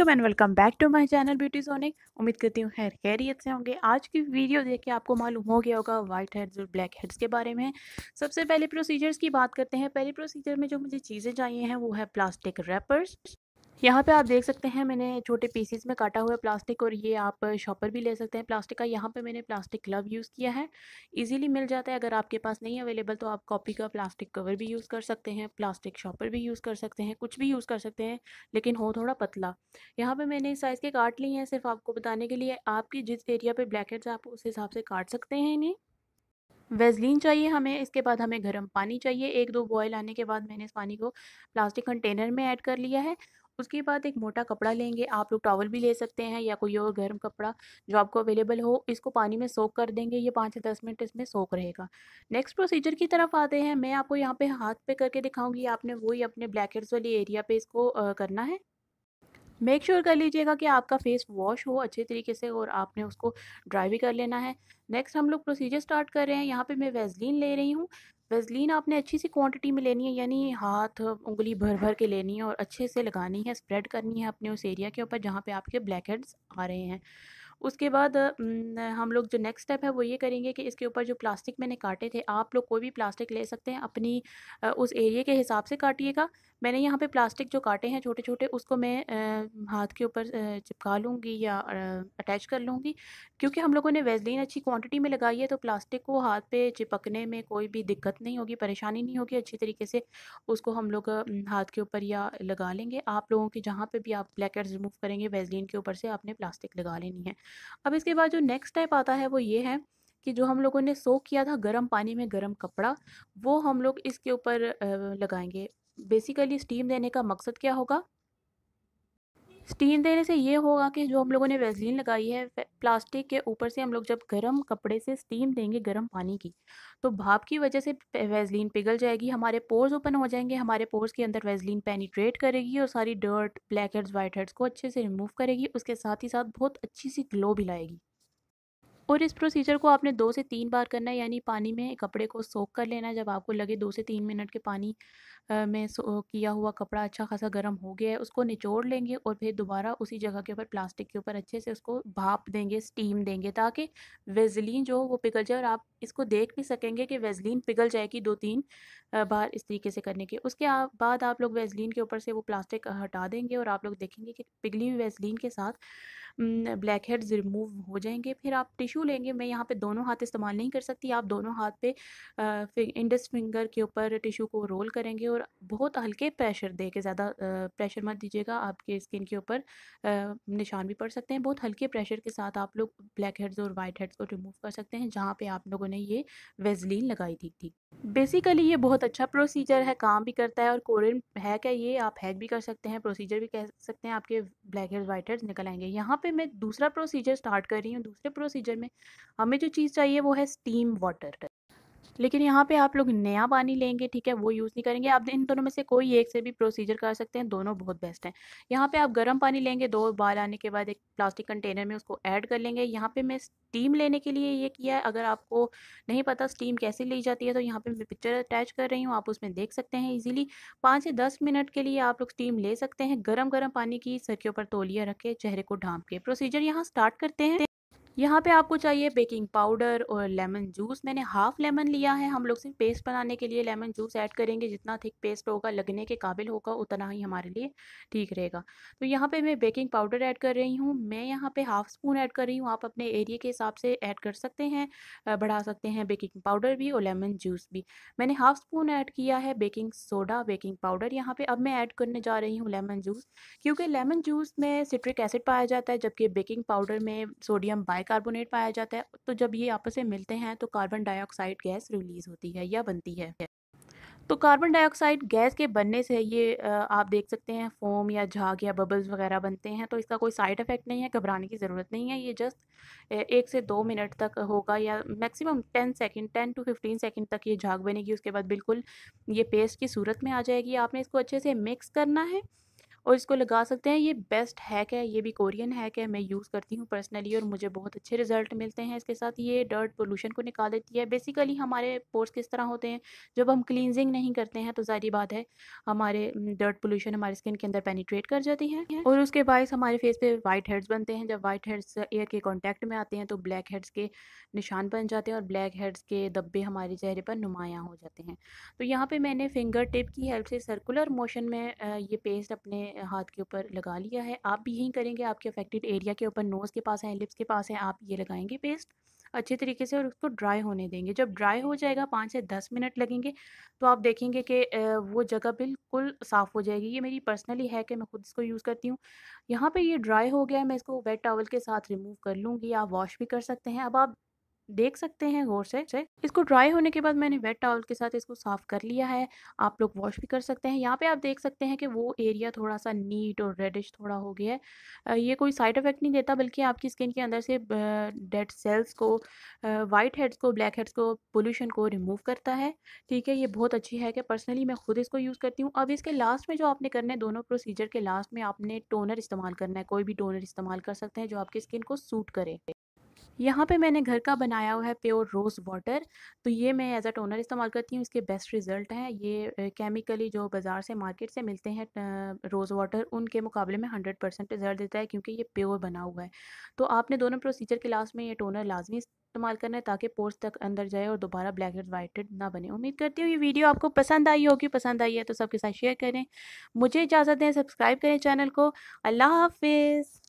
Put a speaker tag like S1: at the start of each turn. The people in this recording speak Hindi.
S1: welcome and welcome back to my channel Beauty Sonic उम्मीद करती हूँ हेयर हेरियत से होंगे आज की वीडियो देख के आपको मालूम हो गया होगा वाइट हेड्स और ब्लैक हेड्स के बारे में सबसे पहले प्रोसीजर्स की बात करते हैं पहले प्रोसीजर में जो मुझे चीज़ें चाहिए हैं वो है प्लास्टिक रैपर्स यहाँ पे आप देख सकते हैं मैंने छोटे पीसीज में काटा हुआ प्लास्टिक और ये आप शॉपर भी ले सकते हैं प्लास्टिक का यहाँ पे मैंने प्लास्टिक ग्लव यूज़ किया है इजीली मिल जाता है अगर आपके पास नहीं अवेलेबल तो आप कॉपी का प्लास्टिक कवर भी यूज़ कर सकते हैं प्लास्टिक शॉपर भी यूज़ कर सकते हैं कुछ भी यूज़ कर सकते हैं लेकिन हो थोड़ा पतला यहाँ पर मैंने इस साइज़ के काट लिए हैं सिर्फ आपको बताने के लिए आपके जिस एरिया पर ब्लैक हेड्स आप उस हिसाब से काट सकते हैं इन्हें वेजलिन चाहिए हमें इसके बाद हमें गर्म पानी चाहिए एक दो बॉयल आने के बाद मैंने इस पानी को प्लास्टिक कंटेनर में ऐड कर लिया है उसके बाद एक मोटा कपड़ा लेंगे आप लोग टॉवल भी ले सकते हैं या कोई और गर्म कपड़ा जो आपको अवेलेबल हो इसको पानी में सोख कर देंगे ये पाँच से दस मिनट इसमें सोख रहेगा नेक्स्ट प्रोसीजर की तरफ आते हैं मैं आपको यहाँ पे हाथ पे करके दिखाऊंगी आपने वही अपने ब्लैक हेड्स वाली एरिया पे इसको करना है मेक श्योर sure कर लीजिएगा कि आपका फेस वॉश हो अच्छे तरीके से और आपने उसको ड्राई भी कर लेना है नेक्स्ट हम लोग प्रोसीजर स्टार्ट कर रहे हैं यहाँ पे मैं वेजलिन ले रही हूँ वेजलिन आपने अच्छी सी क्वांटिटी में लेनी है यानी हाथ उंगली भर भर के लेनी है और अच्छे से लगानी है स्प्रेड करनी है अपने उस एरिया के ऊपर जहाँ पे आपके ब्लैक हेड्स आ रहे हैं उसके बाद हम लोग जो नेक्स्ट स्टेप है वो ये करेंगे कि इसके ऊपर जो प्लास्टिक मैंने काटे थे आप लोग कोई भी प्लास्टिक ले सकते हैं अपनी उस एरिए के हिसाब से काटिएगा मैंने यहाँ पे प्लास्टिक जो काटे हैं छोटे छोटे उसको मैं हाथ के ऊपर चिपका लूँगी या अटैच कर लूँगी क्योंकि हम लोगों ने वेजलिन अच्छी क्वान्टिटी में लगाई है तो प्लास्टिक को हाथ पे चिपकने में कोई भी दिक्कत नहीं होगी परेशानी नहीं होगी अच्छी तरीके से उसको हम लोग हाथ के ऊपर या लगा लेंगे आप लोगों के जहाँ पर भी आप ब्लैकेट्स रिमूव करेंगे वेजलिन के ऊपर से आपने प्लास्टिक लगा लेनी है अब इसके बाद जो नेक्स्ट टाइप आता है वो ये है कि जो हम लोगों ने सोख किया था गर्म पानी में गर्म कपड़ा वो हम लोग इसके ऊपर लगाएंगे बेसिकली स्टीम देने का मकसद क्या होगा स्टीम देने से ये होगा कि जो हम लोगों ने वेजलिन लगाई है प्लास्टिक के ऊपर से हम लोग जब गर्म कपड़े से स्टीम देंगे गर्म पानी की तो भाप की वजह से वेजलिन पिघल जाएगी हमारे पोर्स ओपन हो जाएंगे हमारे पोर्स के अंदर वेजलिन पेनीट्रेट करेगी और सारी dirt black heads white heads को अच्छे से रिमूव करेगी उसके साथ ही साथ बहुत अच्छी सी ग्लो भी लाएगी और इस प्रोसीजर को आपने दो से तीन बार करना है यानी पानी में कपड़े को सोख कर लेना जब आपको लगे दो से तीन मिनट के पानी में किया हुआ कपड़ा अच्छा खासा गर्म हो गया है उसको निचोड़ लेंगे और फिर दोबारा उसी जगह के ऊपर प्लास्टिक के ऊपर अच्छे से उसको भाप देंगे स्टीम देंगे ताकि वेजलिन जो वो पिघल जाए और आप इसको देख भी सकेंगे कि वेजलिन पिघल जाएगी दो तीन बार इस तरीके से करने के उसके बाद आप लोग वेजलिन के ऊपर से वो प्लास्टिक हटा देंगे और आप लोग देखेंगे कि पिघली हुई वेजलिन के साथ ब्लैक हेड्स रिमूव हो जाएंगे फिर आप टिशू लेंगे मैं यहाँ पे दोनों हाथ इस्तेमाल नहीं कर सकती आप दोनों हाथ पे इंडस फिंगर के ऊपर टिशू को रोल करेंगे और बहुत हल्के प्रेशर दे के ज़्यादा प्रेशर मत दीजिएगा आपके स्किन के ऊपर निशान भी पड़ सकते हैं बहुत हल्के प्रेशर के साथ आप लोग ब्लैक हेड्स और वाइट हेड्स को रिमूव कर सकते हैं जहाँ पर आप लोगों ने ये वेजलिन लगाई थी थी बेसिकली ये बहुत अच्छा प्रोसीजर है काम भी करता है और कोरियन हैक है ये आप हैक भी कर सकते हैं प्रोसीजर भी कह सकते हैं आपके ब्लैक हेड्स वाइट हेड्स निकल आएंगे यहाँ पे मैं दूसरा प्रोसीजर स्टार्ट कर रही हूँ दूसरे प्रोसीजर में हमें जो चीज़ चाहिए वो है स्टीम वाटर लेकिन यहाँ पे आप लोग नया पानी लेंगे ठीक है वो यूज़ नहीं करेंगे आप इन दोनों में से कोई एक से भी प्रोसीजर कर सकते हैं दोनों बहुत बेस्ट हैं यहाँ पे आप गर्म पानी लेंगे दो बाल आने के बाद एक प्लास्टिक कंटेनर में उसको ऐड कर लेंगे यहाँ पे मैं स्टीम लेने के लिए ये किया है अगर आपको नहीं पता स्टीम कैसे ली जाती है तो यहाँ पर मैं पिक्चर अटैच कर रही हूँ आप उसमें देख सकते हैं ईजिली पाँच से दस मिनट के लिए आप लोग स्टीम ले सकते हैं गर्म गर्म पानी की सड़कियों पर तोलिया रख के चेहरे को ढांप के प्रोसीजर यहाँ स्टार्ट करते हैं यहाँ पे आपको चाहिए बेकिंग पाउडर और लेमन जूस मैंने हाफ़ लेमन लिया है हम लोग सिर्फ पेस्ट बनाने के लिए लेमन जूस ऐड करेंगे जितना थिक पेस्ट होगा लगने के काबिल होगा उतना ही हमारे लिए ठीक रहेगा तो यहाँ पे मैं बेकिंग पाउडर ऐड कर रही हूँ मैं यहाँ पे हाफ़ स्पून ऐड कर रही हूँ आप अपने एरिए के हिसाब से ऐड कर सकते हैं बढ़ा सकते हैं बेकिंग पाउडर भी और लेमन जूस भी मैंने हाफ़ स्पून ऐड किया है बेकिंग सोडा बेकिंग पाउडर यहाँ पर अब मैं ऐड करने जा रही हूँ लेमन जूस क्योंकि लेमन जूस में सिट्रिक एसिड पाया जाता है जबकि बेकिंग पाउडर में सोडियम बाई बाइकार्बोनेट पाया जाता है तो जब ये आपस में मिलते हैं तो कार्बन डाइऑक्साइड गैस रिलीज होती है या बनती है तो कार्बन डाइऑक्साइड गैस के बनने से ये आप देख सकते हैं फोम या झाग या बबल्स वगैरह बनते हैं तो इसका कोई साइड इफ़ेक्ट नहीं है घबराने की ज़रूरत नहीं है ये जस्ट एक से दो मिनट तक होगा या maximum ten second ten to fifteen second तक ये झाग बनेगी उसके बाद बिल्कुल ये पेस्ट की सूरत में आ जाएगी आपने इसको अच्छे से मिक्स करना है और इसको लगा सकते हैं ये बेस्ट हैक है ये भी कोरियन हैक है मैं यूज़ करती हूँ पर्सनली और मुझे बहुत अच्छे रिजल्ट मिलते हैं इसके साथ ये डर्ट पोल्यूशन को निकाल देती है बेसिकली हमारे पोर्स किस तरह होते हैं जब हम क्लिनजिंग नहीं करते हैं तो जारी बात है हमारे डर्ट पोल्यूशन हमारे स्किन के अंदर पेनीट्रेट कर जाती है और उसके बायस हमारे फेस पर वाइट हेड्स बनते हैं जब वाइट हेड्स एयर के कॉन्टैक्ट में आते हैं तो ब्लैक हेड्स के निशान बन जाते हैं और ब्लैक हेड्स के दब्बे हमारे चेहरे पर नुमाया हो जाते हैं तो यहाँ पर मैंने फिंगर टिप की हेल्प से सर्कुलर मोशन में ये पेस्ट अपने हाथ के ऊपर लगा लिया है आप भी यही करेंगे आपके अफेक्टेड एरिया के ऊपर नोज़ के पास है लिप्स के पास है आप ये लगाएंगे पेस्ट अच्छे तरीके से और उसको ड्राई होने देंगे जब ड्राई हो जाएगा पाँच से दस मिनट लगेंगे तो आप देखेंगे कि वो जगह बिल्कुल साफ़ हो जाएगी ये मेरी पर्सनली है कि मैं खुद इसको यूज़ करती हूँ यहाँ पे ये ड्राई हो गया है मैं इसको वेट टॉवल के साथ रिमूव कर लूँगी आप वॉश भी कर सकते हैं अब आप देख सकते हैं गौर से इसको ड्राई होने के बाद मैंने वेट टॉवल के साथ इसको साफ कर लिया है आप लोग वॉश भी कर सकते हैं यहाँ पे आप देख सकते हैं कि वो एरिया थोड़ा सा नीट और रेडिश थोड़ा हो गया है ये कोई साइड इफेक्ट नहीं देता बल्कि आपकी स्किन के अंदर से डेड सेल्स को वाइट हेड्स को ब्लैक हेड्स को पोल्यूशन को रिमूव करता है ठीक है ये बहुत अच्छी है कि पर्सनली मैं खुद इसको यूज़ करती हूँ अब इसके लास्ट में जो आपने करना है दोनों प्रोसीजर के लास्ट में आपने टोनर इस्तेमाल करना है कोई भी टोनर इस्तेमाल कर सकते हैं जो आपकी स्किन को सूट करे यहाँ पे मैंने घर का बनाया हुआ है प्योर रोज़ वाटर तो ये मैं एज अ टोनर इस्तेमाल करती हूँ इसके बेस्ट रिज़ल्ट हैं ये केमिकली जो बाज़ार से मार्केट से मिलते हैं रोज़ वाटर उनके मुकाबले में हंड्रेड परसेंट रिज़ल्ट देता है क्योंकि ये प्योर बना हुआ है तो आपने दोनों प्रोसीजर के लास्ट में ये टोनर लाजमी इस्तेमाल करना है ताकि पोर्स तक अंदर जाए और दोबारा ब्लैक एंड वाइटेड ना बने उम्मीद करती हूँ ये वीडियो आपको पसंद आई होगी पसंद आई है तो सबके साथ शेयर करें मुझे इजाज़त दें सब्सक्राइब करें चैनल को अल्लाह हाफिज़